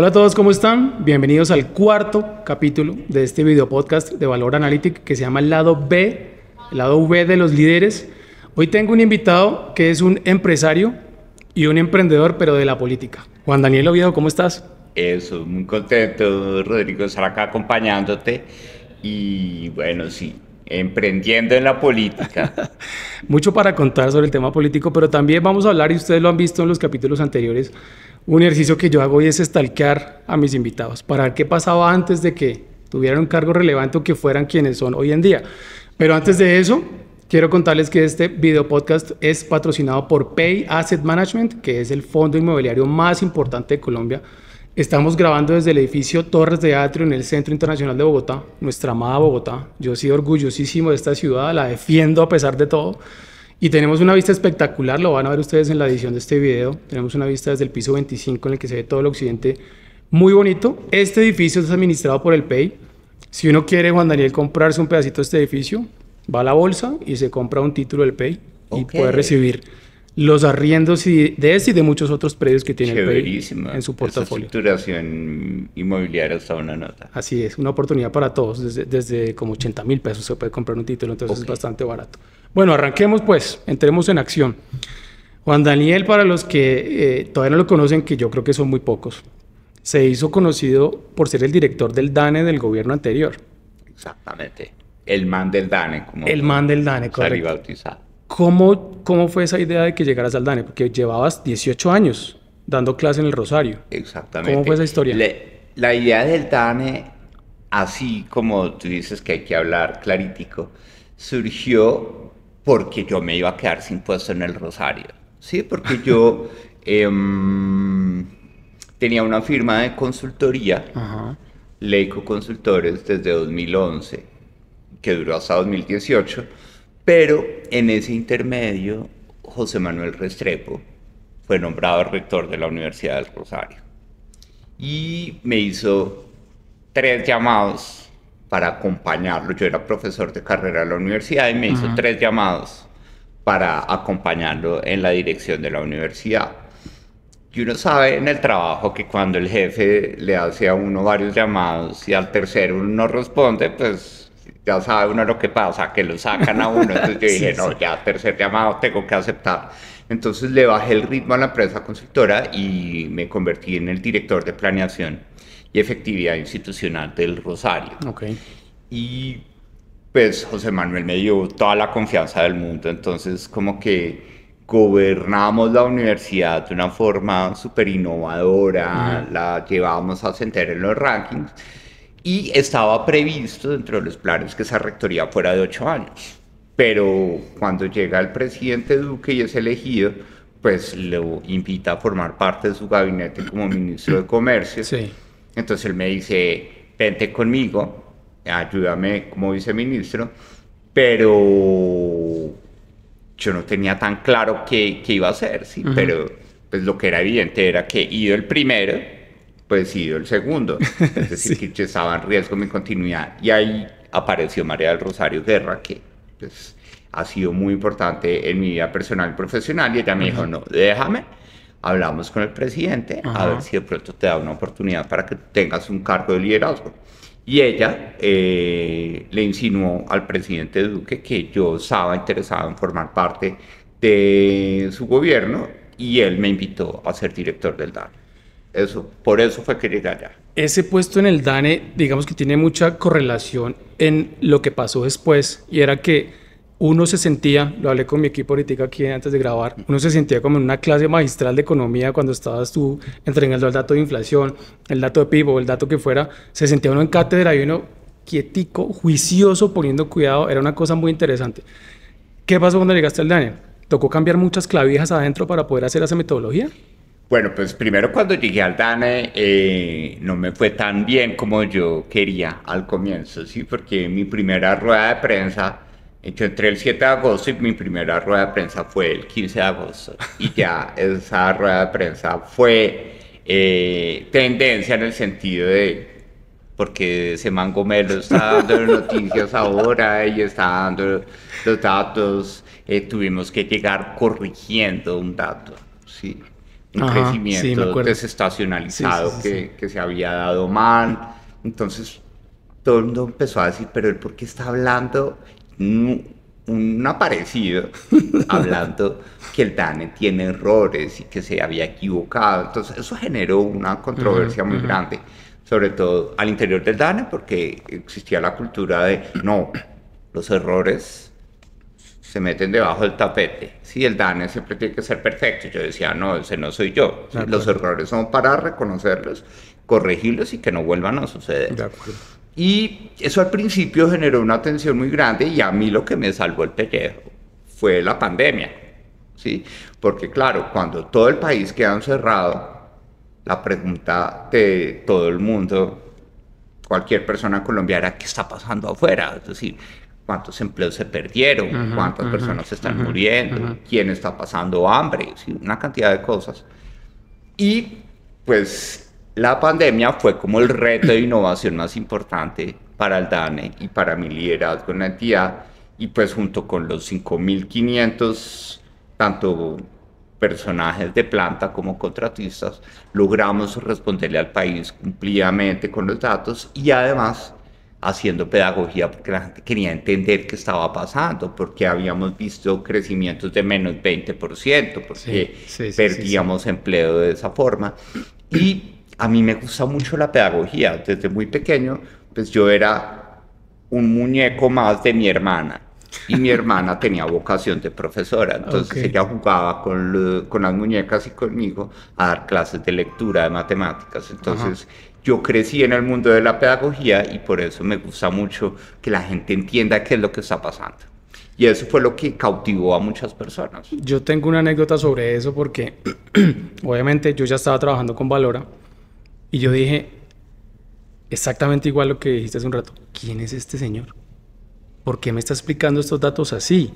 Hola a todos, ¿cómo están? Bienvenidos al cuarto capítulo de este video podcast de Valor Analytic que se llama el lado B, el lado V de los líderes. Hoy tengo un invitado que es un empresario y un emprendedor, pero de la política. Juan Daniel Oviedo, ¿cómo estás? Eso, muy contento, Rodrigo, estar acá acompañándote. Y bueno, sí, emprendiendo en la política. Mucho para contar sobre el tema político, pero también vamos a hablar, y ustedes lo han visto en los capítulos anteriores, un ejercicio que yo hago hoy es estalquear a mis invitados para ver qué pasaba antes de que tuvieran un cargo relevante o que fueran quienes son hoy en día. Pero antes de eso, quiero contarles que este video podcast es patrocinado por Pay Asset Management, que es el fondo inmobiliario más importante de Colombia. Estamos grabando desde el edificio Torres de Atrio en el Centro Internacional de Bogotá, nuestra amada Bogotá. Yo soy orgullosísimo de esta ciudad, la defiendo a pesar de todo. Y tenemos una vista espectacular, lo van a ver ustedes en la edición de este video. Tenemos una vista desde el piso 25 en el que se ve todo el occidente. Muy bonito. Este edificio es administrado por el PEI. Si uno quiere, Juan Daniel, comprarse un pedacito de este edificio, va a la bolsa y se compra un título del PEI y puede recibir los arriendos de este y de muchos otros predios que tiene el PEI en su portafolio. Esa estructuración inmobiliaria está una nota. Así es, una oportunidad para todos. Desde, como 80 mil pesos se puede comprar un título, entonces es bastante barato. Bueno, arranquemos pues, entremos en acción. Juan Daniel, para los que eh, todavía no lo conocen, que yo creo que son muy pocos, se hizo conocido por ser el director del DANE del gobierno anterior. Exactamente. El man del DANE. Como el man del DANE, correcto. bautizado. ¿Cómo, ¿Cómo fue esa idea de que llegaras al DANE? Porque llevabas 18 años dando clase en el Rosario. Exactamente. ¿Cómo fue esa historia? la idea del DANE, así como tú dices que hay que hablar clarítico, surgió porque yo me iba a quedar sin puesto en el Rosario, ¿sí? Porque yo em, tenía una firma de consultoría, Leico Consultores, desde 2011, que duró hasta 2018, pero en ese intermedio José Manuel Restrepo fue nombrado rector de la Universidad del Rosario y me hizo tres llamados para acompañarlo. Yo era profesor de carrera en la universidad y me hizo tres llamados para acompañarlo en la dirección de la universidad. Y uno sabe en el trabajo que cuando el jefe le hace a uno varios llamados y al tercero uno no responde, pues ya sabe uno lo que pasa, que lo sacan a uno. Entonces yo dije, no, ya tercer llamado tengo que aceptar. Entonces le bajé el ritmo a la empresa consultora y me convertí en el director de planeación y efectividad institucional del Rosario. Okay. Y pues José Manuel me dio toda la confianza del mundo, entonces como que gobernamos la universidad de una forma súper innovadora, la llevábamos a sentar en los rankings y estaba previsto dentro de los planes que esa rectoría fuera de ocho años pero cuando llega el presidente Duque y es elegido, pues lo invita a formar parte de su gabinete como ministro de Comercio. Entonces él me dice, vente conmigo, ayúdame como viceministro, pero yo no tenía tan claro qué, iba a hacer, ¿sí? pero pues, lo que era evidente era que ido el primero, pues ido el segundo, es decir, que estaba en riesgo mi continuidad. Y ahí apareció María del Rosario Guerra, que pues, ha sido muy importante en mi vida personal y profesional. Y ella me dijo, no, déjame, hablamos con el presidente, a ver si de pronto te da una oportunidad para que tengas un cargo de liderazgo. Y ella eh, le insinuó al presidente Duque que yo estaba interesado en formar parte de su gobierno y él me invitó a ser director del DAN. Eso, por eso fue que llegué allá ese puesto en el DANE, digamos que tiene mucha correlación en lo que pasó después, y era que uno se sentía, lo hablé con mi equipo ahorita aquí antes de grabar, uno se sentía como en una clase magistral de economía cuando estabas tú entregando el dato de inflación, el dato de PIB o el dato que fuera, se sentía uno en cátedra y uno quietico, juicioso, poniendo cuidado, era una cosa muy interesante. ¿Qué pasó cuando llegaste al DANE? ¿Tocó cambiar muchas clavijas adentro para poder hacer esa metodología? Bueno, pues primero cuando llegué al DANE eh, no me fue tan bien como yo quería al comienzo, ¿sí? Porque mi primera rueda de prensa, entre el 7 de agosto y mi primera rueda de prensa fue el 15 de agosto. Y ya esa rueda de prensa fue eh, tendencia en el sentido de porque ese mango está dando noticias ahora y está dando los datos, eh, tuvimos que llegar corrigiendo un dato, ¿sí? un crecimiento desestacionalizado que, se había dado mal. Entonces todo el mundo empezó a decir, pero él por está hablando un aparecido hablando que el DANE tiene errores y que se había equivocado. Entonces eso generó una controversia muy grande, sobre todo al interior del DANE, porque existía la cultura de, no, los errores se meten debajo del tapete. Sí, el DANE siempre tiene que ser perfecto. Yo decía, no, ese no soy yo. los errores son para reconocerlos, corregirlos y que no vuelvan a suceder. Y eso al principio generó una tensión muy grande y a mí lo que me salvó el pellejo fue la pandemia. ¿sí? Porque claro, cuando todo el país queda encerrado, la pregunta de todo el mundo, cualquier persona colombiana, ¿qué está pasando afuera? Es decir, cuántos empleos se perdieron, cuántas personas están muriendo, quién está pasando hambre, una cantidad de cosas. Y pues la pandemia fue como el reto de innovación más importante para el DANE y para mi liderazgo en la entidad. Y pues junto con los 5.500, tanto personajes de planta como contratistas, logramos responderle al país cumplidamente con los datos y además haciendo pedagogía porque la gente quería entender qué estaba pasando, porque habíamos visto crecimientos de menos 20%, porque perdíamos empleo de esa forma. Y a mí me gusta mucho la pedagogía. Desde muy pequeño, pues yo era un muñeco más de mi hermana. Y mi hermana tenía vocación de profesora, entonces ella jugaba con, con, las muñecas y conmigo a dar clases de lectura, de matemáticas. Entonces, yo crecí en el mundo de la pedagogía y por eso me gusta mucho que la gente entienda qué es lo que está pasando. Y eso fue lo que cautivó a muchas personas. Yo tengo una anécdota sobre eso porque obviamente yo ya estaba trabajando con Valora y yo dije exactamente igual lo que dijiste hace un rato. ¿Quién es este señor? ¿Por qué me está explicando estos datos así?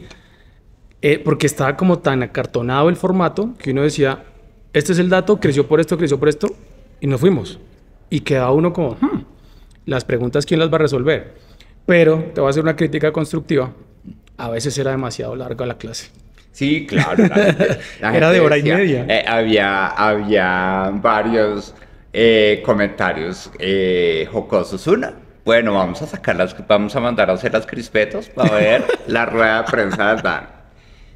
Eh, porque estaba como tan acartonado el formato que uno decía, este es el dato, creció por esto, creció por esto, y nos fuimos y queda uno como, hmm, las preguntas, ¿quién las va a resolver? Pero te voy a hacer una crítica constructiva. A veces era demasiado larga la clase. Sí, claro. era de hora y media. Eh, había, había varios eh, comentarios eh, jocosos. Una, bueno, vamos a sacarlas, vamos a mandar a hacer las crispetos para ver la rueda de prensa de Dan.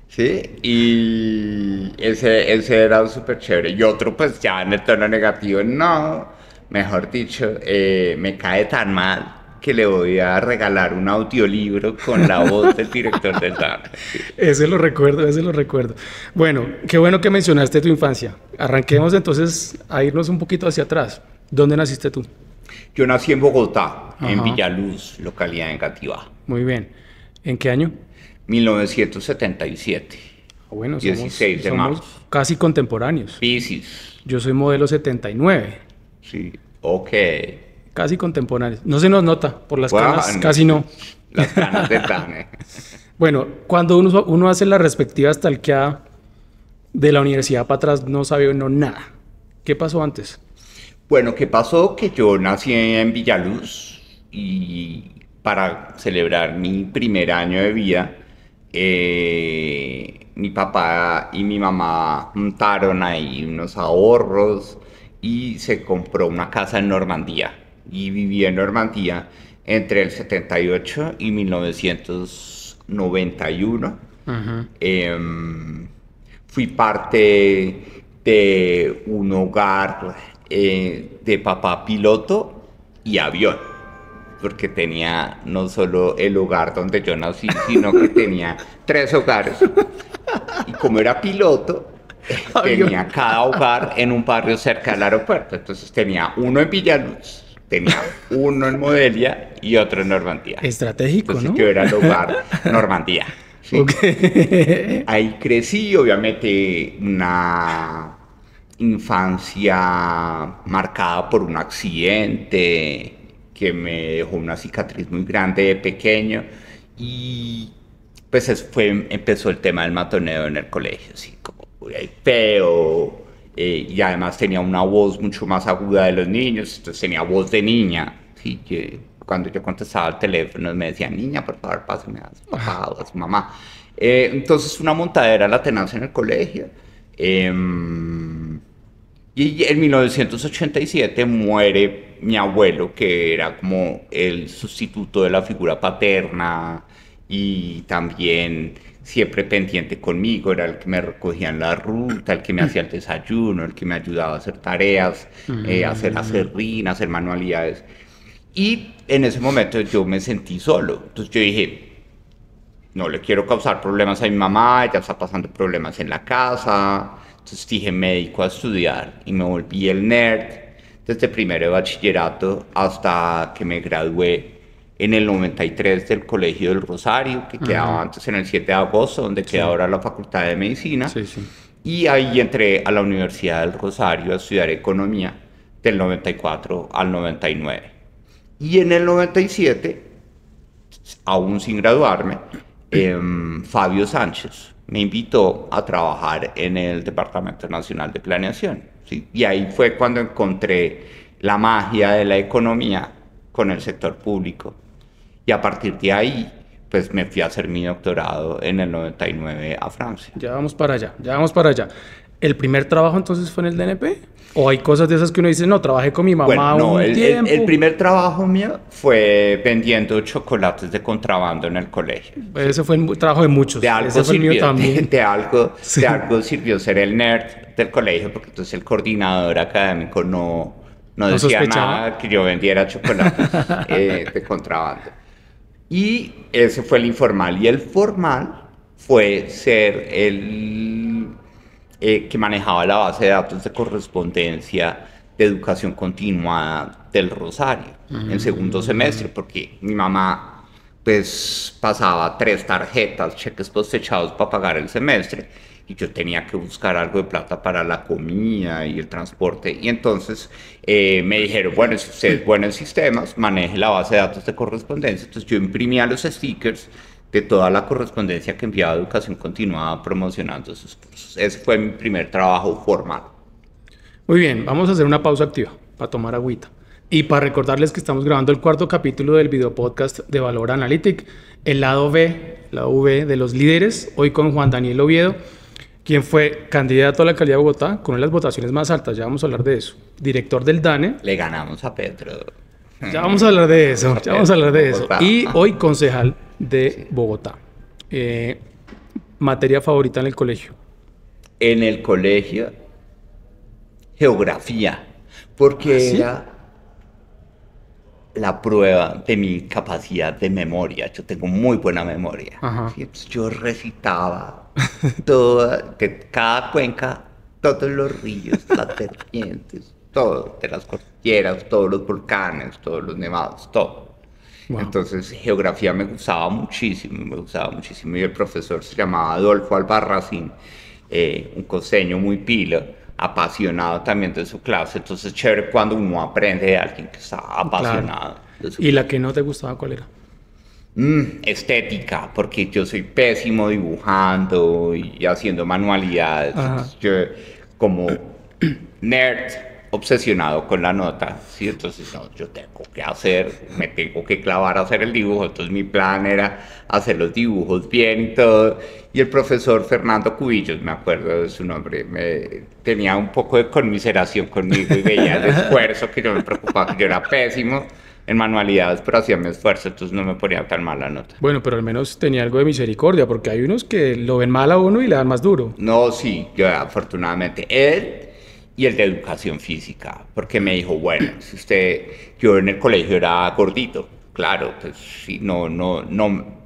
Sí, y ese, ese era súper chévere. Y otro, pues ya en el tono negativo, no, mejor dicho, eh, me cae tan mal que le voy a regalar un audiolibro con la voz del director del DAR. Ese lo recuerdo, ese lo recuerdo. Bueno, qué bueno que mencionaste tu infancia. Arranquemos entonces a irnos un poquito hacia atrás. ¿Dónde naciste tú? Yo nací en Bogotá, en Villaluz, localidad de Cativá. Muy bien. ¿En qué año? 1977. Ah, bueno, 16 somos, casi contemporáneos. Piscis. Yo soy modelo 79. Sí, ok. Casi contemporáneos. No se nos nota, por las canas, casi no. Las canas de eh. bueno, cuando uno, uno hace la respectiva stalkeada de la universidad para atrás, no sabe uno nada. ¿Qué pasó antes? Bueno, ¿qué pasó? Que yo nací en Villaluz y para celebrar mi primer año de vida, eh, mi papá y mi mamá juntaron ahí unos ahorros y se compró una casa en Normandía y viví en Normandía entre el 78 y 1991. Em, fui parte de un hogar eh, de papá piloto y avión, porque tenía no solo el hogar donde yo nací, sino que tenía tres hogares. Y como era piloto, tenía cada hogar en un barrio cerca del aeropuerto. Entonces tenía uno en Villaluz, tenía uno en Modelia y otro en Normandía. Estratégico, Entonces, ¿no? Que era el hogar Normandía. Ahí crecí, obviamente, una infancia marcada por un accidente que me dejó una cicatriz muy grande de pequeño y pues fue, empezó el tema del matoneo en el colegio, ¿sí? feo, eh, y además tenía una voz mucho más aguda de los niños, entonces tenía voz de niña. y Que cuando yo contestaba al teléfono me decía niña, por favor, pásame a su papá su mamá. Eh, entonces una montadera la tenías en el colegio. Em, y en 1987 muere mi abuelo, que era como el sustituto de la figura paterna y también siempre pendiente conmigo, era el que me recogía en la ruta, el que me hacía el desayuno, el que me ayudaba a hacer tareas, eh, hacer mm. acerrín, hacer manualidades. Y en ese momento yo me sentí solo. Entonces yo dije, no le quiero causar problemas a mi mamá, ella está pasando problemas en la casa. Entonces dije, me a estudiar y me volví el nerd desde primero de bachillerato hasta que me gradué en el 93 del Colegio del Rosario, que quedaba antes en el 7 de agosto, donde queda ahora la Facultad de Medicina. Y ahí entré a la Universidad del Rosario a estudiar economía del 94 al 99. Y en el 97, aún sin graduarme, em, Fabio Sánchez me invitó a trabajar en el Departamento Nacional de Planeación. Y ahí fue cuando encontré la magia de la economía con el sector público y a partir de ahí, pues me fui a hacer mi doctorado en el 99 a Francia. Ya vamos para allá, ya vamos para allá. ¿El primer trabajo entonces fue en el DNP? ¿O hay cosas de esas que uno dice, no, trabajé con mi mamá un el, tiempo? El, el, primer trabajo mío fue vendiendo chocolates de contrabando en el colegio. Pues, ese fue un trabajo de muchos. De algo, sirvió, también. De, algo, algo sirvió ser el nerd del colegio, porque entonces el coordinador académico no, no, no decía nada que yo vendiera chocolates eh, de contrabando. Y ese fue el informal. Y el formal fue ser el eh, que manejaba la base de datos de correspondencia de educación continua del Rosario en mm. segundo semestre, porque mi mamá pues pasaba tres tarjetas, cheques postechados para pagar el semestre y yo tenía que buscar algo de plata para la comida y el transporte. Y entonces eh, me dijeron, bueno, si usted es bueno en sistemas, maneje la base de datos de correspondencia. Entonces yo imprimía los stickers de toda la correspondencia que enviaba a Educación Continuada promocionando sus cursos. Ese fue mi primer trabajo formal. Muy bien, vamos a hacer una pausa activa para tomar agüita. Y para recordarles que estamos grabando el cuarto capítulo del video podcast de Valor Analytic, el lado B, la V de los líderes, hoy con Juan Daniel Oviedo quien fue candidato a la alcaldía de Bogotá con una de las votaciones más altas, ya vamos a hablar de eso. Director del DANE. Le ganamos a Pedro. Ya vamos a hablar de eso, ya vamos a hablar de eso. Y hoy concejal de Bogotá. Eh, materia favorita en el colegio. En el colegio, geografía, porque ella. ¿Ah, era la prueba de mi capacidad de memoria. Yo tengo muy buena memoria. Pues yo recitaba toda, que cada cuenca, todos los ríos, las terrientes, todo, de las cordilleras, todos los volcanes, todos los nevados, todo. Entonces, geografía me gustaba muchísimo, me gustaba muchísimo. Y el profesor se llamaba Adolfo Albarracín, eh, un coseño muy pila, apasionado también de su clase. Entonces, chévere cuando uno aprende de alguien que está apasionado. ¿Y la que no te gustaba cuál era? Mm. estética, porque yo soy pésimo dibujando y haciendo manualidades. Yo, como nerd obsesionado con la nota, ¿sí? entonces no, yo tengo que hacer, me tengo que clavar a hacer el dibujo, entonces mi plan era hacer los dibujos bien y todo, y el profesor Fernando Cubillos, me acuerdo de su nombre, tenía un poco de conmiseración conmigo y veía el esfuerzo que yo me preocupaba, que yo era pésimo, en manualidades, pero hacía mi esfuerzo, entonces no me ponía tan mala nota. Bueno, pero al menos tenía algo de misericordia, porque hay unos que lo ven mal a uno y le dan más duro. No, sí, yo afortunadamente. Él y el de educación física, porque me dijo, bueno, si usted, yo en el colegio era gordito, claro, pues sí, no, no, no.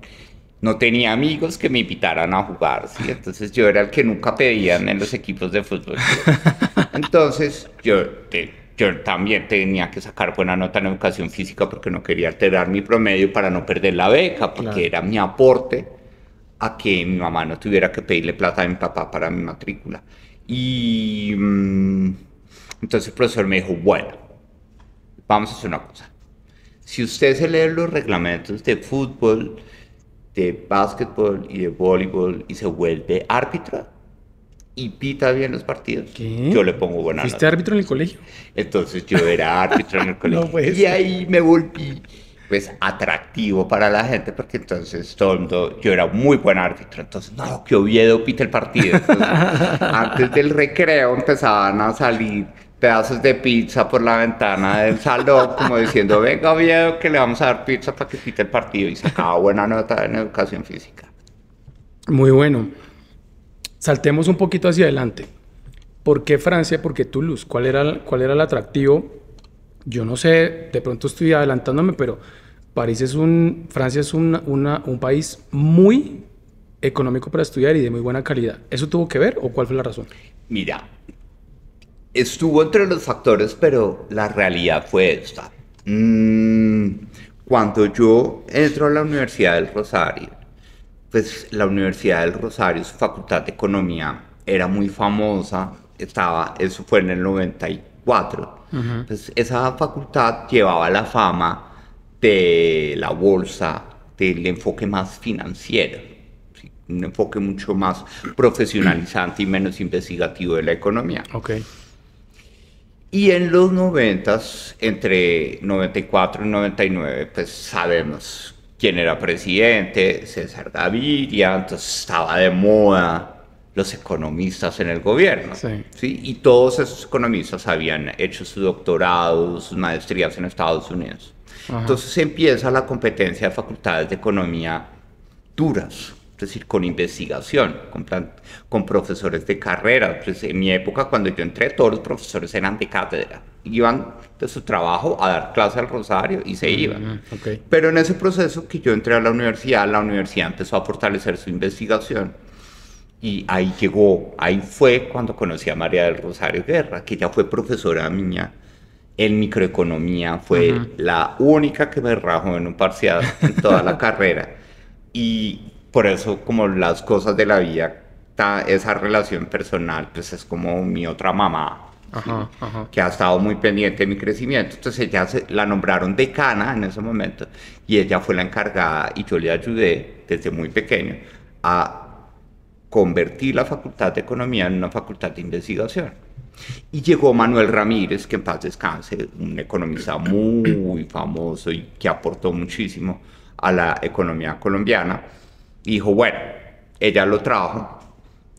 No tenía amigos que me invitaran a jugar, ¿sí? entonces yo era el que nunca pedían en los equipos de fútbol. Entonces yo yo también tenía que sacar buena nota en educación física porque no quería alterar mi promedio para no perder la beca, porque era mi aporte a que mi mamá no tuviera que pedirle plata a mi papá para mi matrícula. Y mm, entonces el profesor me dijo, bueno, vamos a hacer una cosa. Si usted se lee los reglamentos de fútbol, de básquetbol y de voleibol y se vuelve árbitro, y pita bien los partidos. Yo le pongo buena ¿Fuiste árbitro en el colegio? Entonces yo era árbitro en el colegio. No y ahí me volví pues atractivo para la gente porque entonces todo yo era muy buen árbitro, entonces no, que Oviedo pita el partido. antes del recreo empezaban a salir pedazos de pizza por la ventana del salón, como diciendo, venga Oviedo que le vamos a dar pizza para que pita el partido y sacaba buena nota en educación física. Muy bueno. Saltemos un poquito hacia adelante. ¿Por qué Francia? ¿Por qué Toulouse? ¿Cuál era, cuál era el atractivo? Yo no sé, de pronto estoy adelantándome, pero París es un, Francia es un país muy económico para estudiar y de muy buena calidad. ¿Eso tuvo que ver o cuál fue la razón? Mira, estuvo entre los factores, pero la realidad fue esta. Mm, cuando yo entro a la Universidad del Rosario, pues la Universidad del Rosario, su Facultad de Economía, era muy famosa, estaba, eso fue en el 94. pues esa facultad llevaba la fama de la bolsa, del enfoque más financiero, un enfoque mucho más profesionalizante y menos investigativo de la economía. Okay. Y en los 90, entre 94 y 99, pues sabemos quien era presidente, César Gaviria, entonces estaba de moda los economistas en el gobierno. Sí. Y todos esos economistas habían hecho sus doctorados, sus maestrías en Estados Unidos. Entonces empieza la competencia de facultades de economía duras, es decir, con investigación, con, con profesores de carrera. Pues en mi época, cuando yo entré, todos los profesores eran de cátedra iban de su trabajo a dar clase al Rosario y se mm, iban. Pero en ese proceso que yo entré a la universidad, la universidad empezó a fortalecer su investigación y ahí llegó, ahí fue cuando conocí a María del Rosario Guerra, que ya fue profesora mía en microeconomía, fue la única que me rajó en un parcial en toda la carrera. Y por eso como las cosas de la vida, esa relación personal, pues es como mi otra mamá que ha estado muy pendiente de mi crecimiento. Entonces ella se, la nombraron decana en ese momento y ella fue la encargada y yo le ayudé desde muy pequeño a convertir la Facultad de Economía en una facultad de investigación. Y llegó Manuel Ramírez, que en paz descanse, un economista muy famoso y que aportó muchísimo a la economía colombiana. Y dijo, bueno, ella lo trajo,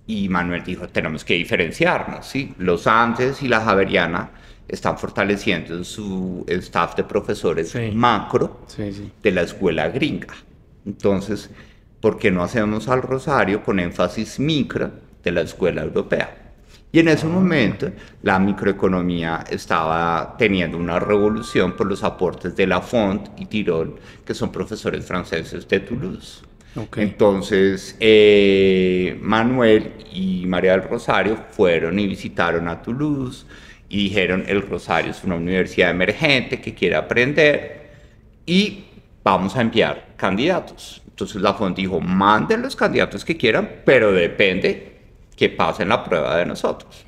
y Manuel dijo, tenemos que diferenciarnos, ¿sí? Los Andes y la Javeriana están fortaleciendo su staff de profesores macro de la escuela gringa. Entonces, ¿por qué no hacemos al Rosario con énfasis micro de la escuela europea? Y en ese ah. momento la microeconomía estaba teniendo una revolución por los aportes de Lafont y Tirol, que son profesores franceses de Toulouse. Entonces, eh, Manuel y María del Rosario fueron y visitaron a Toulouse y dijeron, el Rosario es una universidad emergente que quiere aprender y vamos a enviar candidatos. Entonces la font dijo, manden los candidatos que quieran, pero depende que pasen la prueba de nosotros.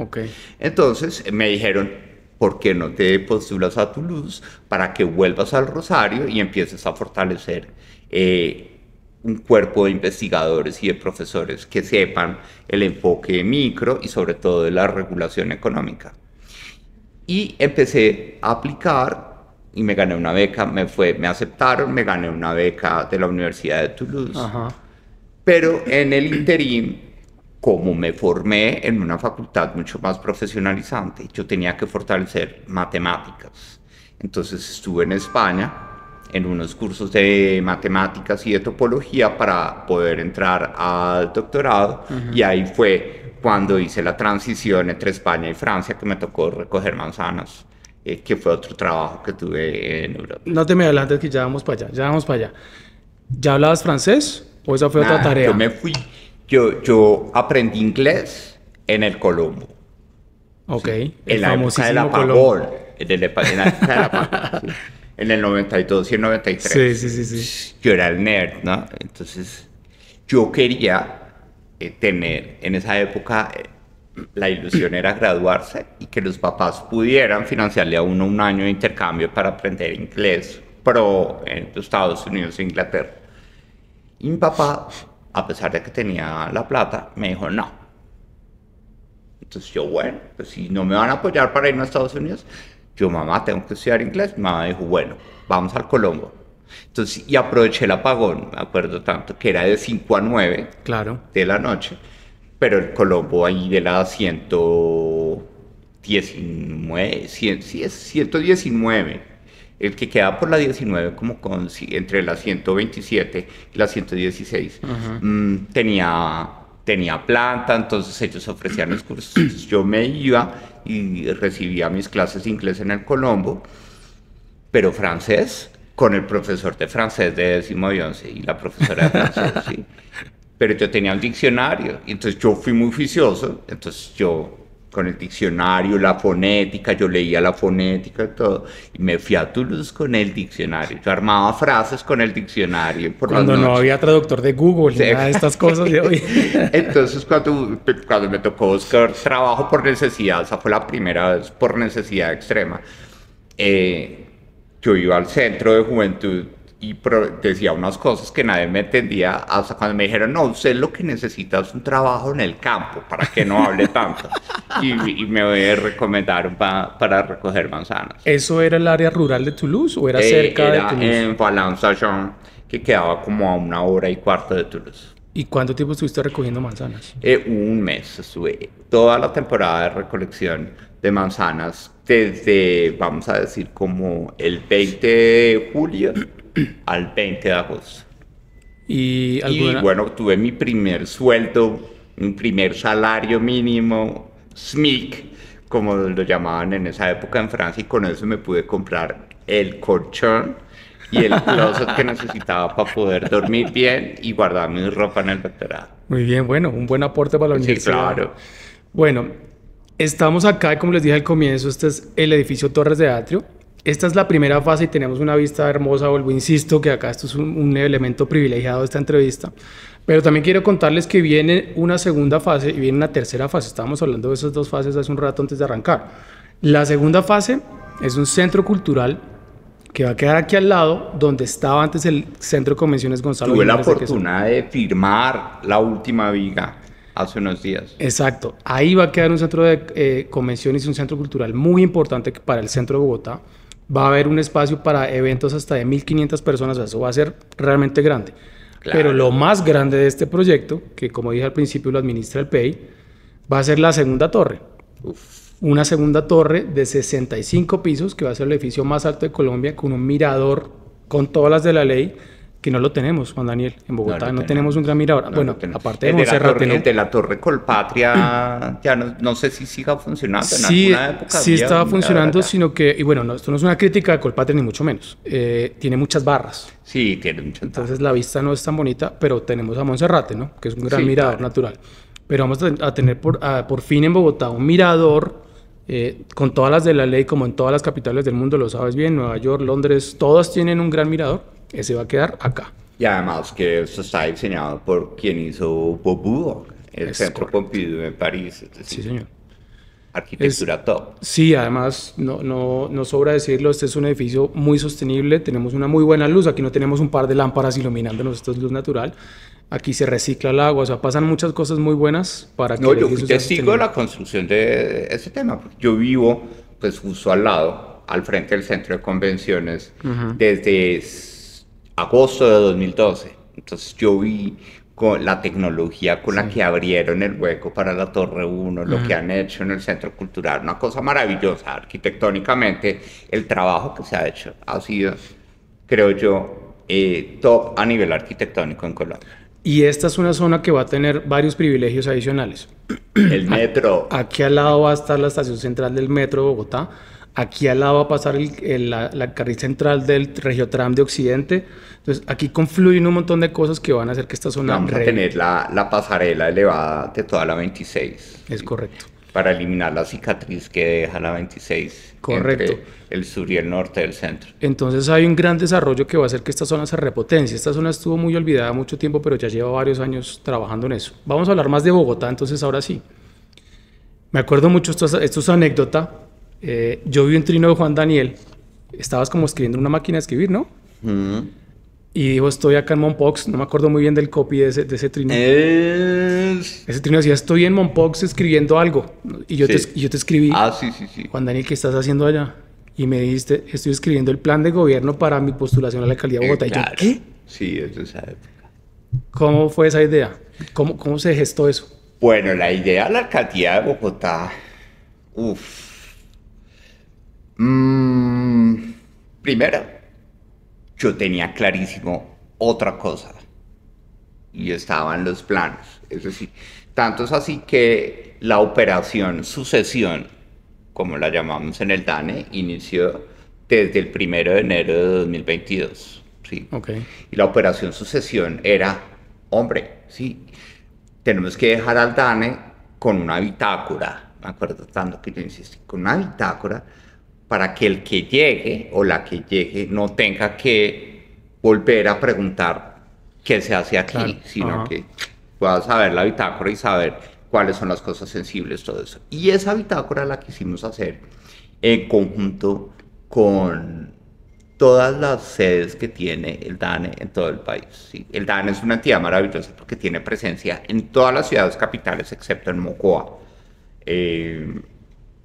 Entonces me dijeron, ¿por qué no te postulas a Toulouse para que vuelvas al Rosario y empieces a fortalecer eh, un cuerpo de investigadores y de profesores que sepan el enfoque micro y sobre todo de la regulación económica. Y empecé a aplicar y me gané una beca, me, fue, me aceptaron, me gané una beca de la Universidad de Toulouse. Pero en el interín como me formé en una facultad mucho más profesionalizante, yo tenía que fortalecer matemáticas. Entonces estuve en España en unos cursos de matemáticas y de topología para poder entrar al doctorado y ahí fue cuando hice la transición entre España y Francia que me tocó recoger manzanas, eh, que fue otro trabajo que tuve en Europa. No te me adelantes que ya vamos para allá, ya vamos para allá. ¿Ya hablabas francés o esa fue otra tarea? Yo me fui, yo, yo aprendí inglés en el Colombo. Ok, el en, de la En de en el 92 y el 93. Sí, sí, sí, Yo era el nerd, ¿no? Entonces, yo quería eh, tener en esa época eh, la ilusión era graduarse y que los papás pudieran financiarle a uno un año de intercambio para aprender inglés pro en Estados Unidos e Inglaterra. Y mi papá, a pesar de que tenía la plata, me dijo no. Entonces yo, bueno, pues si no me van a apoyar para ir a Estados Unidos, yo, mamá, tengo que estudiar inglés. mamá dijo, bueno, vamos al Colombo. Entonces, y aproveché el apagón, me acuerdo tanto, que era de 5 a 9 claro. de la noche, pero el Colombo ahí de la 119, 100, 119, el que queda por la 19, como con, entre la 127 y la 116, mm, tenía tenía planta, entonces ellos ofrecían los cursos. entonces Yo me iba y recibía mis clases de inglés en el Colombo, pero francés, con el profesor de francés de décimo y once y la profesora de francés, Pero yo tenía un diccionario, entonces yo fui muy oficioso, entonces yo con el diccionario, la fonética, yo leía la fonética y todo, y me fui a Toulouse con el diccionario, yo armaba frases con el diccionario. Por cuando no había traductor de Google, nada de estas cosas de hoy. Entonces cuando, cuando me tocó hacer trabajo por necesidad, esa fue la primera vez por necesidad extrema, eh, yo iba al centro de juventud y decía unas cosas que nadie me entendía hasta cuando me dijeron, no, usted lo que necesita es un trabajo en el campo para que no hable tanto. y, me recomendaron para recoger manzanas. ¿Eso era el área rural de Toulouse o era eh, cerca de Toulouse? en valence que quedaba como a una hora y cuarto de Toulouse. ¿Y cuánto tiempo estuviste recogiendo manzanas? Eh, un mes, estuve toda la temporada de recolección de manzanas desde, vamos a decir, como el 20 de julio al 20 de agosto. ¿Y, bueno, tuve mi primer sueldo, mi primer salario mínimo, SMIC, como lo llamaban en esa época en Francia, y con eso me pude comprar el colchón y el closet que necesitaba para poder dormir bien y guardar mi ropa en el doctorado. Muy bien, bueno, un buen aporte para la universidad. Sí, claro. Bueno, estamos acá, como les dije al comienzo, este es el edificio Torres de Atrio, esta es la primera fase y tenemos una vista hermosa, vuelvo, insisto que acá esto es un, elemento privilegiado de esta entrevista, pero también quiero contarles que viene una segunda fase y viene una tercera fase, estábamos hablando de esas dos fases hace un rato antes de arrancar. La segunda fase es un centro cultural que va a quedar aquí al lado donde estaba antes el Centro de Convenciones Gonzalo. Tuve la fortuna de firmar la última viga hace unos días. Exacto, ahí va a quedar un centro de eh, convenciones y un centro cultural muy importante para el centro de Bogotá va a haber un espacio para eventos hasta de 1.500 personas, eso va a ser realmente grande. Pero lo más grande de este proyecto, que como dije al principio lo administra el PEI, va a ser la segunda torre. Una segunda torre de 65 pisos, que va a ser el edificio más alto de Colombia, con un mirador con todas las de la ley, que no lo tenemos, Juan Daniel. En Bogotá no, tenemos. un gran mirador. bueno, aparte de, Monserrate la torre, Colpatria, ya no, sé si siga funcionando. En sí, sí estaba funcionando, sino que, y bueno, esto no es una crítica de Colpatria, ni mucho menos. Eh, tiene muchas barras. Sí, tiene Entonces la vista no es tan bonita, pero tenemos a Monserrate, ¿no? Que es un gran mirador natural. Pero vamos a tener por, fin en Bogotá un mirador eh, con todas las de la ley, como en todas las capitales del mundo, lo sabes bien, Nueva York, Londres, todas tienen un gran mirador ese va a quedar acá. Y además que esto está diseñado por quien hizo Bobudo, el Centro Pompidou en París. sí, señor. Arquitectura todo. top. Sí, además, no, no, no sobra decirlo, este es un edificio muy sostenible, tenemos una muy buena luz, aquí no tenemos un par de lámparas iluminándonos, esto es luz natural. Aquí se recicla el agua, o sea, pasan muchas cosas muy buenas para que... No, yo testigo la construcción de ese tema, yo vivo pues justo al lado, al frente del centro de convenciones, desde agosto de 2012. Entonces yo vi con la tecnología con la que abrieron el hueco para la Torre 1, lo que han hecho en el Centro Cultural, una cosa maravillosa arquitectónicamente, el trabajo que se ha hecho ha sido, creo yo, eh, top a nivel arquitectónico en Colombia. Y esta es una zona que va a tener varios privilegios adicionales. El metro. Aquí al lado va a estar la estación central del metro de Bogotá. Aquí al lado va a pasar la, carril central del Regiotram de Occidente. Entonces, aquí confluyen un montón de cosas que van a hacer que esta zona... Vamos a tener la, pasarela elevada de toda la 26. Es correcto. Para eliminar la cicatriz que deja la 26. Correcto. Entre el sur y el norte del centro. Entonces hay un gran desarrollo que va a hacer que esta zona se repotencie Esta zona estuvo muy olvidada mucho tiempo, pero ya lleva varios años trabajando en eso. Vamos a hablar más de Bogotá, entonces ahora sí. Me acuerdo mucho, esto, esto es anécdota, eh, yo vi un trino de Juan Daniel. Estabas como escribiendo una máquina de escribir, ¿no? Y dijo, estoy acá en Monpox. No me acuerdo muy bien del copy de ese, de ese trino. Ese trino decía, estoy en Monpox escribiendo algo. Y yo, te, escribí. Ah, sí, sí, sí. Juan Daniel, ¿qué estás haciendo allá? Y me dijiste, estoy escribiendo el plan de gobierno para mi postulación a la alcaldía de Bogotá. y yo, ¿qué? Sí, es ¿Cómo fue esa idea? ¿Cómo, ¿Cómo se gestó eso? Bueno, la idea de la alcaldía de Bogotá, uff, Mm, primero, yo tenía clarísimo otra cosa y estaban los planos. Es decir, tanto es así que la operación sucesión, como la llamamos en el DANE, inició desde el primero de enero de 2022. ¿sí? Okay. Y la operación sucesión era, hombre, ¿sí? tenemos que dejar al DANE con una bitácora, me acuerdo tanto que yo insistí, con una bitácora para que el que llegue o la que llegue no tenga que volver a preguntar qué se hace aquí, sino que pueda saber la bitácora y saber cuáles son las cosas sensibles, todo eso. Y esa bitácora la quisimos hacer en conjunto con todas las sedes que tiene el DANE en todo el país. El DANE es una entidad maravillosa porque tiene presencia en todas las ciudades capitales excepto en Mocoa. Eh,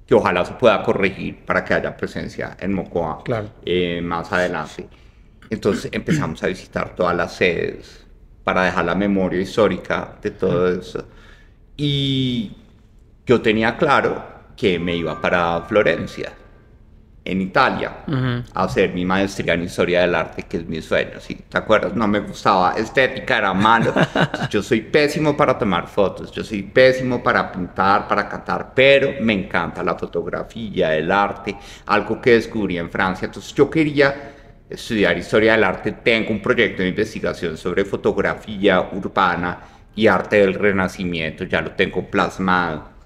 que ojalá se pueda corregir para que haya presencia en Mocoa eh, más adelante. Entonces empezamos a visitar todas las sedes para dejar la memoria histórica de todo eso. Y yo tenía claro que me iba para Florencia en Italia a hacer mi maestría en historia del arte, que es mi sueño. te acuerdas, no me gustaba estética, era malo. yo soy pésimo para tomar fotos, yo soy pésimo para pintar, para cantar, pero me encanta la fotografía, el arte, algo que descubrí en Francia. Entonces yo quería estudiar historia del arte. Tengo un proyecto de investigación sobre fotografía urbana y arte del renacimiento, ya lo tengo plasmado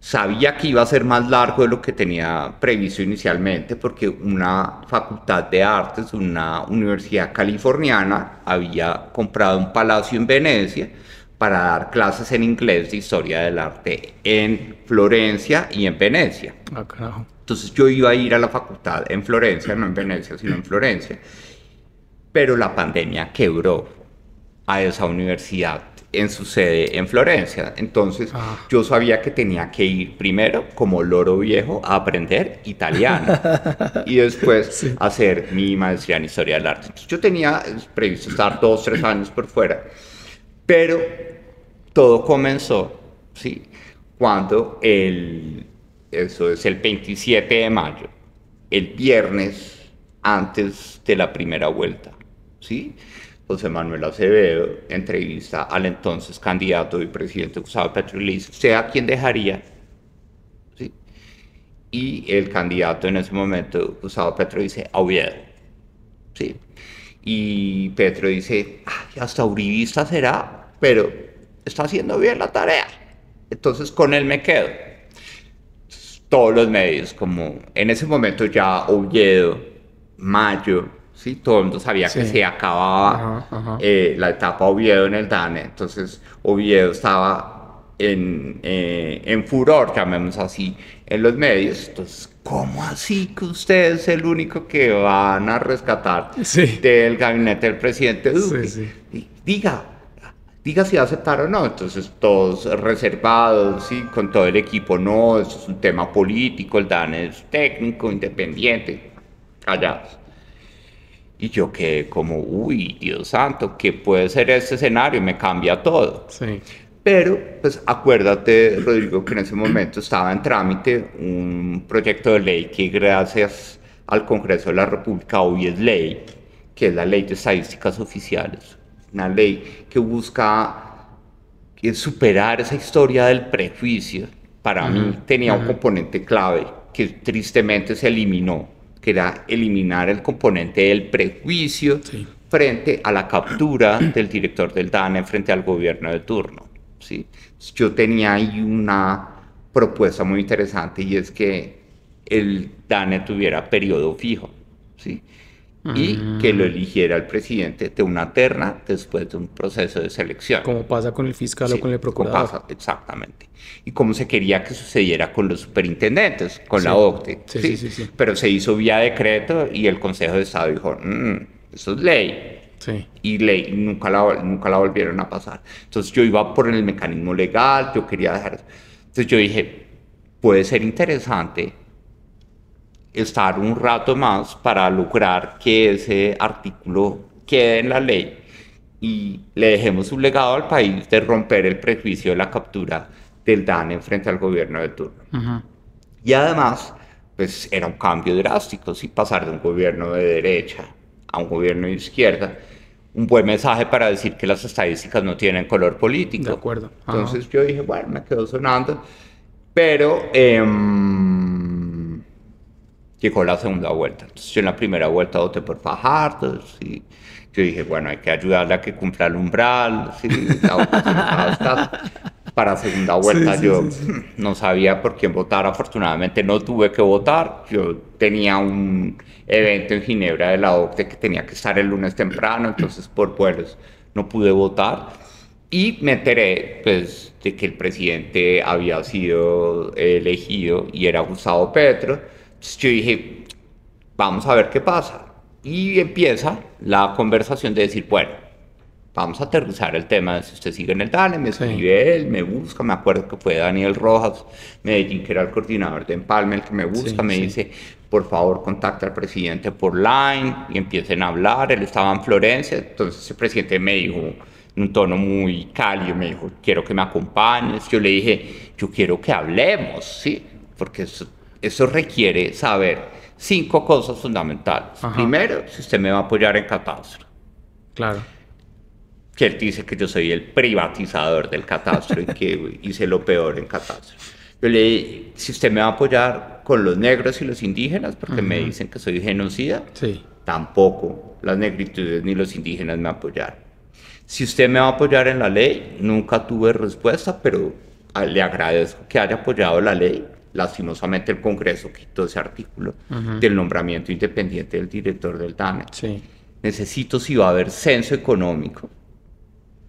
sabía que iba a ser más largo de lo que tenía previsto inicialmente, porque una facultad de artes, una universidad californiana, había comprado un palacio en Venecia para dar clases en inglés de historia del arte en Florencia y en Venecia. Ah, Entonces yo iba a ir a la facultad en Florencia, no en Venecia, sino en Florencia. Pero la pandemia quebró a esa universidad en su sede en Florencia. Entonces ah. yo sabía que tenía que ir primero como loro viejo a aprender italiano y después hacer mi maestría en historia del arte. Entonces, yo tenía eh, previsto estar dos, tres años por fuera, pero todo comenzó, ¿sí? Cuando el, eso es el 27 de mayo, el viernes antes de la primera vuelta, ¿sí? José Manuel Acevedo entrevista al entonces candidato y presidente Gustavo Petro y le dice, a dejaría? Y el candidato en ese momento, Gustavo Petro, dice, a Oviedo. ¿Sí? Y Petro dice, Ay, hasta Uribista será, pero está haciendo bien la tarea. Entonces con él me quedo. todos los medios, como en ese momento ya Oviedo, Mayo, ¿sí? Todo el mundo sabía que se acababa eh, la etapa Oviedo en el DANE, entonces Oviedo estaba en, eh, furor, llamémoslo así, en los medios. Entonces, ¿cómo así que usted es el único que van a rescatar del gabinete del presidente Duque? Diga, diga si va a aceptar o no. Entonces, todos reservados, ¿sí? con todo el equipo, no, eso es un tema político, el DANE es técnico, independiente, callados. Y yo quedé como, uy, Dios santo, ¿qué puede ser este escenario? Me cambia todo. Sí. Pero, pues acuérdate, Rodrigo, que en ese momento estaba en trámite un proyecto de ley que gracias al Congreso de la República hoy es ley, que es la ley de estadísticas oficiales, una ley que busca superar esa historia del prejuicio. Para mí tenía un componente clave que tristemente se eliminó que era eliminar el componente del prejuicio frente a la captura del director del DANE, frente al gobierno de turno. ¿sí? Yo tenía ahí una propuesta muy interesante y es que el DANE tuviera periodo fijo. ¿sí? y que lo mm. eligiera el presidente de una terna después de un proceso de selección. Como pasa con el fiscal o con el procurador. exactamente. Y como se quería que sucediera con los superintendentes, con la OCTE. Sí, Pero se hizo vía decreto y el Consejo de Estado dijo, mm, eso es ley. Y ley, nunca la, nunca la volvieron a pasar. Entonces yo iba por el mecanismo legal, yo quería dejar... Entonces yo dije, puede ser interesante estar un rato más para lograr que ese artículo quede en la ley y le dejemos un legado al país de romper el prejuicio de la captura del DAN frente al gobierno de turno. Y además, pues era un cambio drástico, si pasar de un gobierno de derecha a un gobierno de izquierda, un buen mensaje para decir que las estadísticas no tienen color político. De acuerdo. Entonces yo dije, bueno, me quedó sonando, pero... Em, llegó la segunda vuelta. Entonces, yo en la primera vuelta voté por Fajardo. y Yo dije, bueno, hay que ayudarle a que cumpla el umbral. ¿sí? La Para segunda vuelta yo no sabía por quién votar. Afortunadamente no tuve que votar. Yo tenía un evento en Ginebra de la OCDE que tenía que estar el lunes temprano. Entonces por vuelos no pude votar. Y me enteré pues, de que el presidente había sido elegido y era Gustavo Petro yo dije, vamos a ver qué pasa. Y empieza la conversación de decir, bueno, vamos a aterrizar el tema. Si usted sigue en el DANE, me escribe él, me busca. Me acuerdo que fue Daniel Rojas, Medellín, que era el coordinador de Empalme, el que me busca. me dice, por favor, contacta al presidente por Line y empiecen a hablar. Él estaba en Florencia, entonces el presidente me dijo en un tono muy cálido, me dijo, quiero que me acompañes. Yo le dije, yo quiero que hablemos, ¿sí? Porque eso eso requiere saber cinco cosas fundamentales. Primero, si usted me va a apoyar en catastro. Claro. Que él dice que yo soy el privatizador del catastro y que hice lo peor en catastro. Yo le dije, si usted me va a apoyar con los negros y los indígenas, porque me dicen que soy genocida, sí. tampoco las negritudes ni los indígenas me apoyaron. Si usted me va a apoyar en la ley, nunca tuve respuesta, pero le agradezco que haya apoyado la ley, lastimosamente el Congreso quitó ese artículo del nombramiento independiente del director del DANE. Necesito si va a haber censo económico,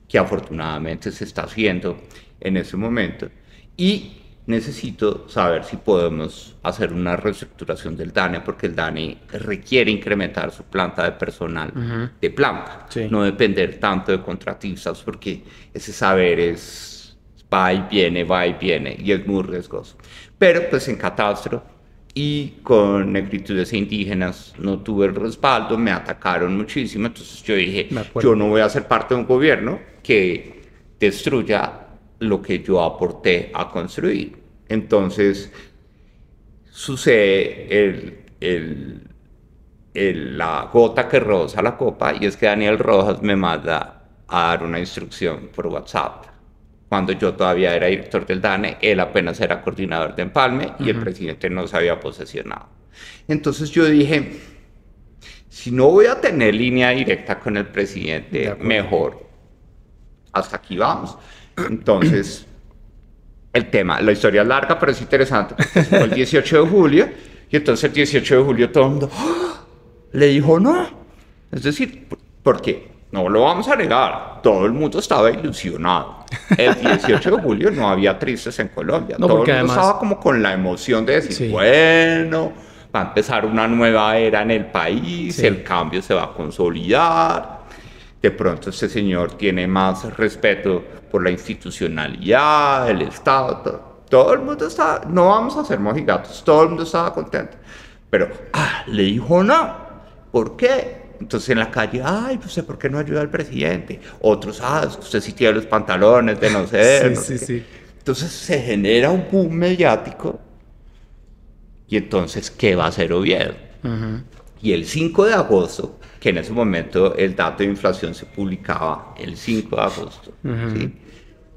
que afortunadamente se está haciendo en ese momento, y necesito saber si podemos hacer una reestructuración del DANE, porque el DANE requiere incrementar su planta de personal de planta, no depender tanto de contratistas, porque ese saber es va y viene, va y viene, y es muy riesgoso pero pues en catastro y con negritudes indígenas no tuve el respaldo, me atacaron muchísimo, entonces yo dije, yo no voy a ser parte de un gobierno que destruya lo que yo aporté a construir. Entonces sucede el, la gota que roza la copa y es que Daniel Rojas me manda a dar una instrucción por WhatsApp cuando yo todavía era director del DANE, él apenas era coordinador de Empalme y el presidente no se había posesionado. Entonces yo dije, si no voy a tener línea directa con el presidente, mejor. Hasta aquí vamos. Entonces, el tema, la historia es larga, pero es interesante. Fue el 18 de julio y entonces el 18 de julio todo el mundo le dijo no. Es decir, ¿por qué? No lo vamos a negar, todo el mundo estaba ilusionado. El 18 de julio no había tristes en Colombia. todo el mundo estaba como con la emoción de decir, bueno, va a empezar una nueva era en el país, el cambio se va a consolidar. De pronto este señor tiene más respeto por la institucionalidad, el Estado. Todo, el mundo estaba, no vamos a ser mojigatos, todo el mundo estaba contento. Pero, ah, le dijo no. ¿Por qué? Entonces en la calle, ay, pues ¿por qué no ayuda al presidente? Otros, ah, usted sí tiene los pantalones de no sé. Entonces se genera un boom mediático y entonces, ¿qué va a hacer Oviedo? Y el 5 de agosto, que en ese momento el dato de inflación se publicaba el 5 de agosto,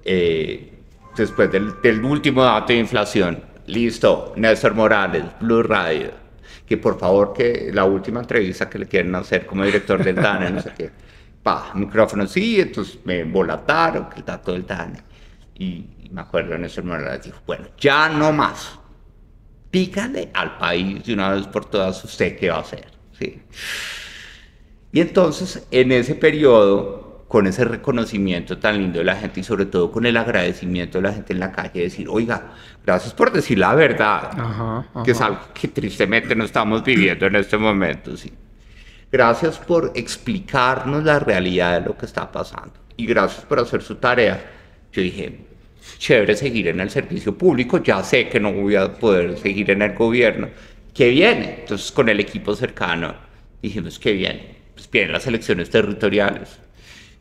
eh, después del, último dato de inflación, listo, Néstor Morales, Blue Radio que por favor que la última entrevista que le quieren hacer como director del DANE, no sé qué, pa, micrófono, sí, entonces me volataron, que el dato del DANE. Y, me acuerdo en ese momento, dijo, bueno, ya no más, pícale al país de una vez por todas usted qué va a hacer. ¿sí? Y entonces, en ese periodo, con ese reconocimiento tan lindo de la gente y sobre todo con el agradecimiento de la gente en la calle, decir, oiga, gracias por decir la verdad, que es algo que tristemente no estamos viviendo en este momento, sí. Gracias por explicarnos la realidad de lo que está pasando y gracias por hacer su tarea. Yo dije, chévere seguir en el servicio público, ya sé que no voy a poder seguir en el gobierno, ¿qué viene? Entonces con el equipo cercano dijimos, ¿qué viene? Pues vienen las elecciones territoriales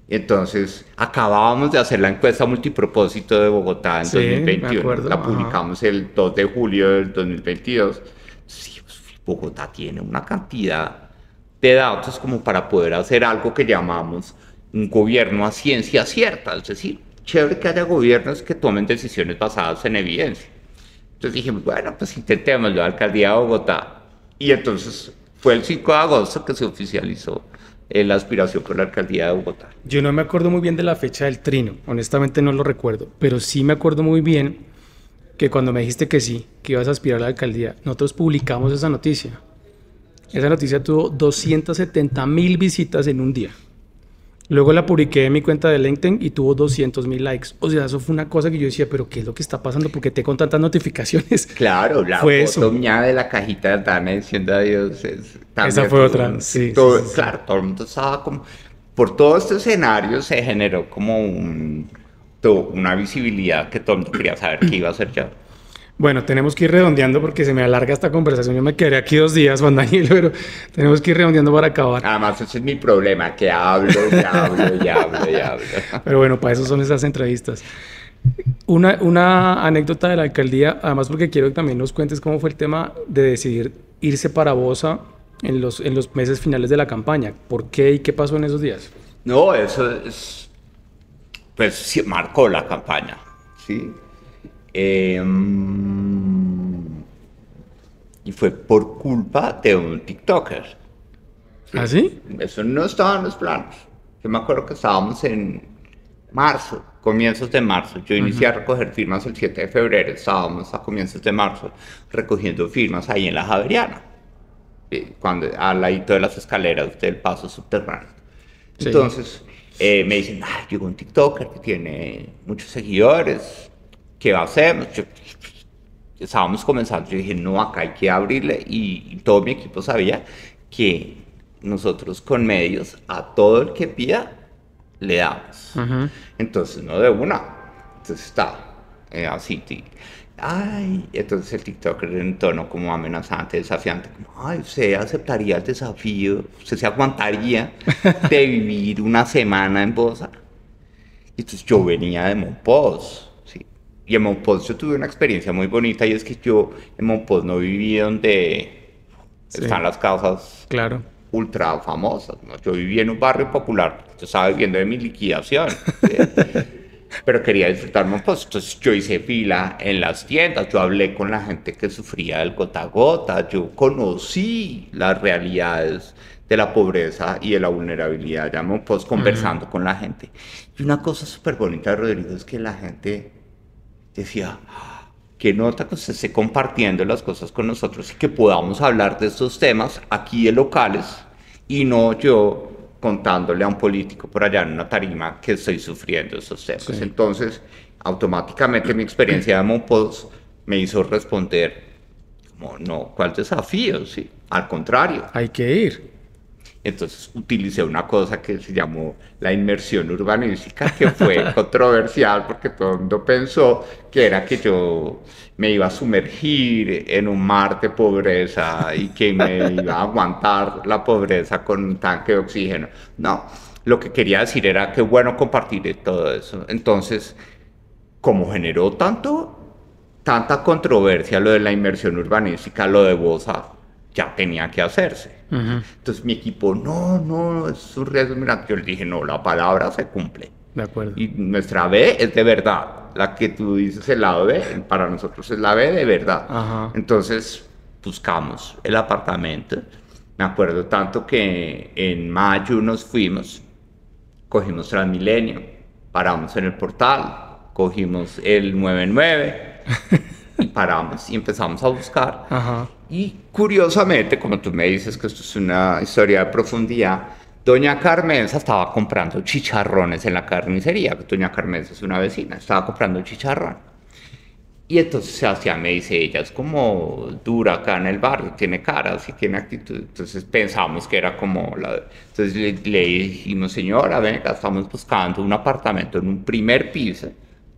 entonces, acabábamos de hacer la encuesta multipropósito de Bogotá en 2021. La publicamos el 2 de julio del 2022. Sí, pues, Bogotá tiene una cantidad de datos como para poder hacer algo que llamamos un gobierno a ciencia cierta. Es decir, chévere que haya gobiernos que tomen decisiones basadas en evidencia. Entonces dijimos, bueno, pues intentémoslo, Alcaldía de Bogotá. Y entonces fue el 5 de agosto que se oficializó en la aspiración por la alcaldía de Bogotá. Yo no me acuerdo muy bien de la fecha del trino, honestamente no lo recuerdo, pero sí me acuerdo muy bien que cuando me dijiste que sí, que ibas a aspirar a la alcaldía, nosotros publicamos esa noticia. Esa noticia tuvo 270 mil visitas en un día. Luego la publiqué en mi cuenta de LinkedIn y tuvo 200 mil likes. O sea, eso fue una cosa que yo decía, pero ¿qué es lo que está pasando? Porque te con tantas notificaciones. Claro, la fue foto mía de la cajita de Dana diciendo adiós. Esa fue otra. sí, Claro, todo el mundo estaba como. Por todo este escenario se generó como un, una visibilidad que todo el mundo quería saber qué iba a hacer ya. Bueno, tenemos que ir redondeando porque se me alarga esta conversación. Yo me quedaré aquí dos días, Juan Daniel, pero tenemos que ir redondeando para acabar. Además, ah, ese es mi problema, que hablo, que hablo, y hablo, y hablo. Pero bueno, para eso son esas entrevistas. Una, anécdota de la alcaldía, además porque quiero que también nos cuentes cómo fue el tema de decidir irse para Bosa en los, en los meses finales de la campaña. ¿Por qué y qué pasó en esos días? No, eso es... Pues sí, marcó la campaña, ¿sí? Em, y fue por culpa de un TikToker. ¿Ah, sí? Eso no estaba en los planos. Yo me acuerdo que estábamos en marzo, comienzos de marzo. Yo inicié a recoger firmas el 7 de febrero, estábamos a comienzos de marzo recogiendo firmas ahí en la Javeriana, eh, cuando, al ladito de las escaleras del paso subterráneo. Entonces eh, me dicen, ah, llegó un TikToker que tiene muchos seguidores, qué va a hacer? estábamos comenzando, yo dije, no, acá hay que abrirle y todo mi equipo sabía que nosotros con medios a todo el que pida le damos. Entonces, no de una. Entonces está eh, así. Ay, entonces el TikToker en tono como amenazante, desafiante, ay, usted aceptaría el desafío, usted se aguantaría de vivir una semana en Bosa. Y entonces yo venía de Monpós y en Monpoz yo tuve una experiencia muy bonita y es que yo en post no viví donde están las casas claro. ultra famosas. ¿no? Yo viví en un barrio popular, yo estaba viviendo de mi liquidación. pero quería disfrutar post Entonces yo hice fila en las tiendas, yo hablé con la gente que sufría del gota a gota, yo conocí las realidades de la pobreza y de la vulnerabilidad, de post conversando con la gente. Y una cosa súper bonita, Rodrigo, es que la gente decía, qué nota que usted esté compartiendo las cosas con nosotros y que podamos hablar de estos temas aquí en locales y no yo contándole a un político por allá en una tarima que estoy sufriendo esos temas. Entonces, automáticamente mi experiencia de Monpos me hizo responder, no, ¿cuál desafío? Sí, al contrario. Hay que ir. Entonces utilicé una cosa que se llamó la inmersión urbanística, que fue controversial porque todo el mundo pensó que era que yo me iba a sumergir en un mar de pobreza y que me iba a aguantar la pobreza con un tanque de oxígeno. No, lo que quería decir era que bueno compartir todo eso. Entonces, como generó tanto, tanta controversia lo de la inmersión urbanística, lo de Bosa ya tenía que hacerse. Entonces mi equipo, no, no, es un riesgo. Mira, yo le dije, no, la palabra se cumple. De acuerdo. Y nuestra B es de verdad. La que tú dices el la B, para nosotros es la B de verdad. Ajá. Entonces buscamos el apartamento. Me acuerdo tanto que en mayo nos fuimos, cogimos Transmilenio, paramos en el portal, cogimos el 99 y paramos y empezamos a buscar. Ajá. Y curiosamente, como tú me dices que esto es una historia de profundidad, Doña Carmenza estaba comprando chicharrones en la carnicería. Doña Carmenza es una vecina, estaba comprando chicharrón. Y entonces se hacía, me dice, ella es como dura acá en el barrio, tiene cara, así tiene actitud. Entonces pensamos que era como la... Entonces le, dijimos, señora, venga, estamos buscando un apartamento en un primer piso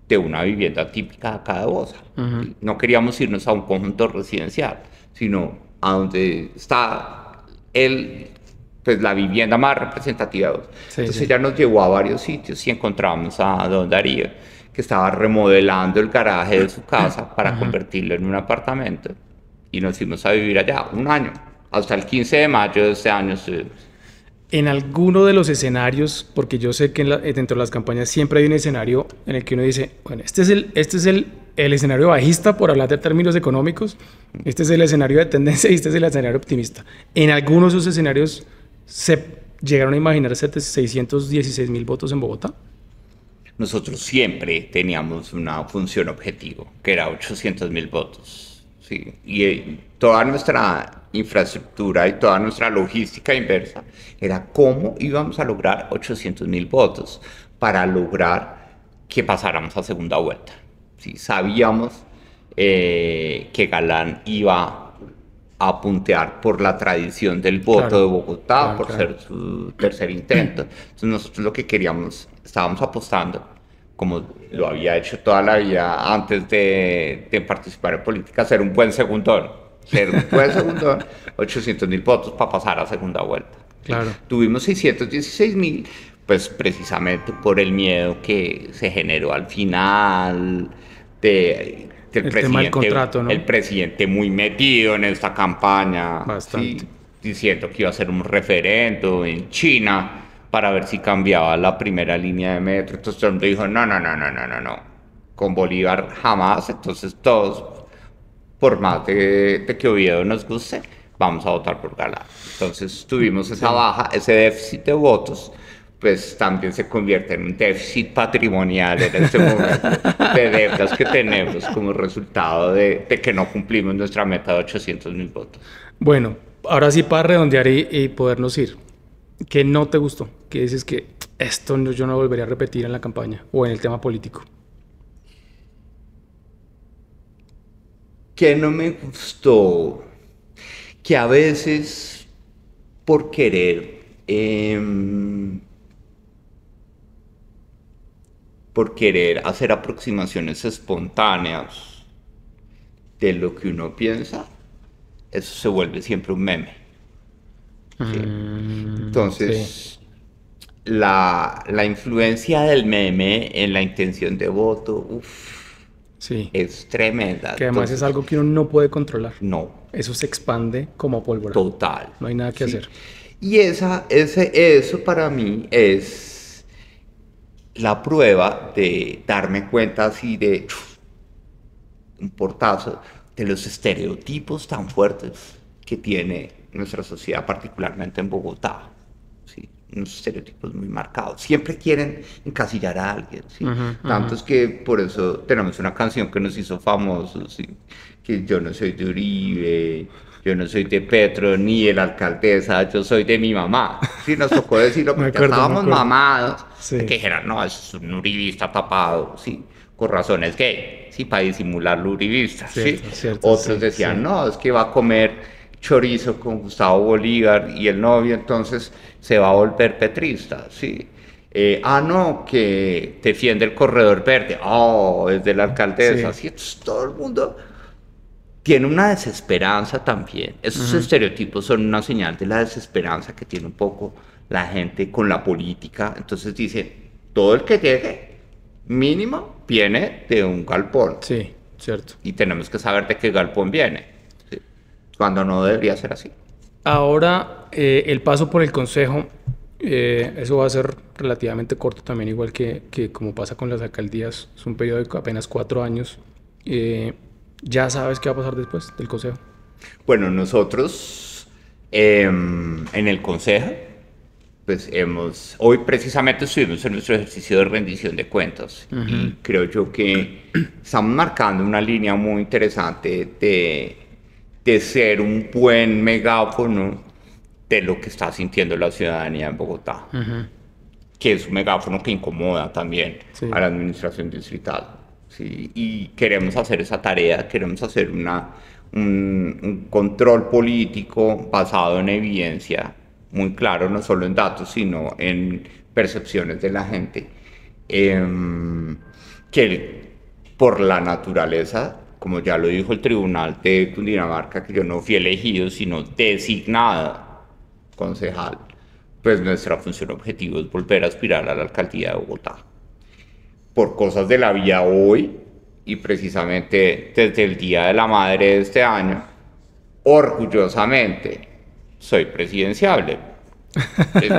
de una vivienda típica acá de Bosa. No queríamos irnos a un conjunto residencial sino a donde está él, pues, la vivienda más representativa. Entonces ella nos llevó a varios sitios y encontramos a don Darío, que estaba remodelando el garaje de su casa para convertirlo en un apartamento. Y nos fuimos a vivir allá un año. Hasta el 15 de mayo de este año en alguno de los escenarios, porque yo sé que dentro de las campañas siempre hay un escenario en el que uno dice, bueno, este es el, este es el el escenario bajista, por hablar de términos económicos, este es el escenario de tendencia y este es el escenario optimista. En algunos de esos escenarios se llegaron a imaginar 616 mil votos en Bogotá. Nosotros siempre teníamos una función objetivo, que era 800 mil votos. Sí. Y eh, toda nuestra infraestructura y toda nuestra logística inversa era cómo íbamos a lograr 800 mil votos para lograr que pasáramos a segunda vuelta. ¿sí? Sabíamos eh, que Galán iba a puntear por la tradición del voto de Bogotá, por ser su tercer intento. Entonces nosotros lo que queríamos, estábamos apostando, como lo había hecho toda la vida antes de, participar en política, ser un buen segundón. Ser un buen segundón, 800 mil votos para pasar a segunda vuelta. Claro. Tuvimos 616 mil, pues precisamente por el miedo que se generó al final, el presidente, el presidente muy metido en esta campaña, diciendo que iba a ser un referendo en China para ver si cambiaba la primera línea de metro. Entonces Trump dijo, no, no, no, no, no, no, no, con Bolívar jamás. Entonces todos, por más de, que Oviedo nos guste, vamos a votar por Galán. Entonces tuvimos esa baja, ese déficit de votos pues también se convierte en un déficit patrimonial en este momento de deudas que tenemos como resultado de, que no cumplimos nuestra meta de 800 mil votos. Bueno, ahora sí para redondear y, podernos ir, ¿qué no te gustó? ¿Qué dices que esto yo no volvería a repetir en la campaña o en el tema político? ¿Qué no me gustó? Que a veces por querer... Em, por querer hacer aproximaciones espontáneas de lo que uno piensa, eso se vuelve siempre un meme. Mm, Entonces, la, la, influencia del meme en la intención de voto, uff, sí. es tremenda. Que además es algo que uno no puede controlar. No. Eso se expande como pólvora. Total. No hay nada que hacer. Y esa, ese, eso para mí es la prueba de darme cuenta así de un portazo de los estereotipos tan fuertes que tiene nuestra sociedad, particularmente en Bogotá unos estereotipos muy marcados. Siempre quieren encasillar a alguien, ¿sí? Tanto es que por eso tenemos una canción que nos hizo famosos, Que yo no soy de Uribe, yo no soy de Petro, ni de la alcaldesa, yo soy de mi mamá. Sí, nos tocó decirlo porque estábamos mamados, que dijeron, no, es un uribista tapado, ¿sí? Con razones gay, ¿sí? Para disimular lo uribista, Otros decían, no, es que va a comer chorizo con Gustavo Bolívar y el novio entonces se va a volver petrista, ¿sí? Eh, ah, no, que defiende el corredor verde, oh, es de la alcaldesa, sí. todo el mundo tiene una desesperanza también. Esos estereotipos son una señal de la desesperanza que tiene un poco la gente con la política. Entonces dice, todo el que llegue, mínimo, viene de un galpón. Sí, cierto. Y tenemos que saber de qué galpón viene cuando no debería ser así. Ahora, eh, el paso por el Consejo, eh, eso va a ser relativamente corto también, igual que, como pasa con las alcaldías, es un periodo de apenas cuatro años. Eh, ¿Ya sabes qué va a pasar después del Consejo? Bueno, nosotros em, en el Consejo, pues hemos, hoy precisamente estuvimos en nuestro ejercicio de rendición de cuentas y creo yo que estamos marcando una línea muy interesante de de ser un buen megáfono de lo que está sintiendo la ciudadanía en Bogotá, que es un megáfono que incomoda también a la administración distrital. ¿sí? Y queremos hacer esa tarea, queremos hacer una, un, control político basado en evidencia, muy claro, no solo en datos, sino en percepciones de la gente, em, que por la naturaleza como ya lo dijo el tribunal de Cundinamarca, que yo no fui elegido, sino designada concejal, pues nuestra función objetivo es volver a aspirar a la alcaldía de Bogotá. Por cosas de la vía hoy, y precisamente desde el Día de la Madre de este año, orgullosamente soy presidenciable. Pues,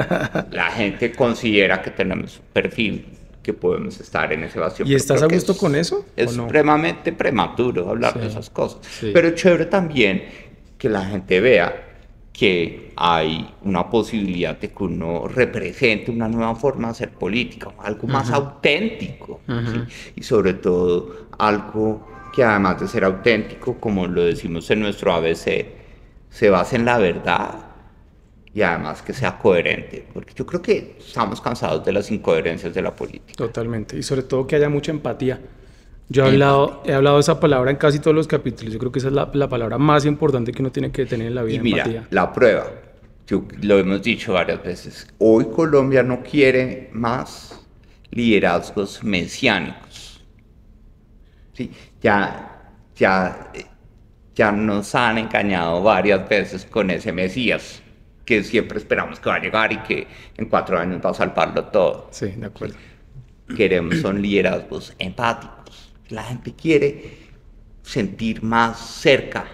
la gente considera que tenemos un perfil que podemos estar en ese vacío. ¿Y estás a gusto con eso? Es supremamente prematuro hablar de esas cosas. Pero chévere también que la gente vea que hay una posibilidad de que uno represente una nueva forma de hacer política, algo más auténtico, y sobre todo algo que además de ser auténtico, como lo decimos en nuestro ABC, se basa en la verdad, y además que sea coherente, porque yo creo que estamos cansados de las incoherencias de la política. Totalmente, y sobre todo que haya mucha empatía. Yo he hablado, he hablado de esa palabra en casi todos los capítulos, yo creo que esa es la, palabra más importante que uno tiene que tener en la vida. Y mira, la prueba, lo hemos dicho varias veces, hoy Colombia no quiere más liderazgos mesiánicos. ¿Sí? Ya, ya, ya nos han engañado varias veces con ese Mesías que siempre esperamos que va a llegar y que en cuatro años va a salvarlo todo. Sí, de acuerdo. Queremos son liderazgos empáticos. La gente quiere sentir más cerca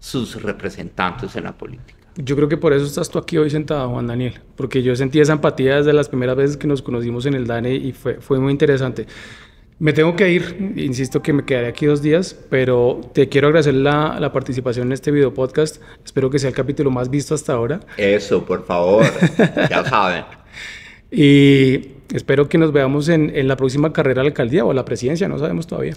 sus representantes en la política. Yo creo que por eso estás tú aquí hoy sentado, Juan Daniel, porque yo sentí esa empatía desde las primeras veces que nos conocimos en el DANE y fue, fue muy interesante. Me tengo que ir, insisto que me quedaré aquí dos días, pero te quiero agradecer la, participación en este video podcast. Espero que sea el capítulo más visto hasta ahora. Eso, por favor, ya saben. Y espero que nos veamos en, en la próxima carrera de la alcaldía o la presidencia, no sabemos todavía.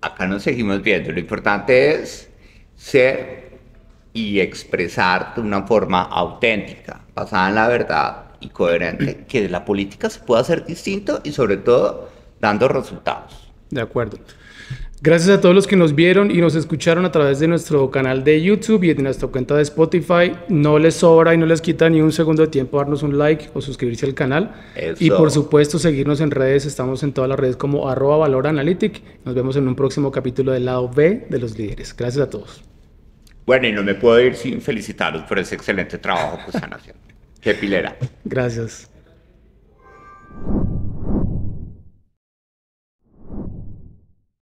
Acá nos seguimos viendo. Lo importante es ser y expresar de una forma auténtica, basada en la verdad y coherente, que la política se pueda hacer distinto y sobre todo dando resultados. De acuerdo. Gracias a todos los que nos vieron y nos escucharon a través de nuestro canal de YouTube y de nuestra cuenta de Spotify. No les sobra y no les quita ni un segundo de tiempo darnos un like o suscribirse al canal. Y por supuesto seguirnos en redes. Estamos en todas las redes como arroba valor Nos vemos en un próximo capítulo del lado B de los líderes. Gracias a todos. Bueno, y no me puedo ir sin felicitarlos por ese excelente trabajo que están haciendo. Qué pilera. Gracias.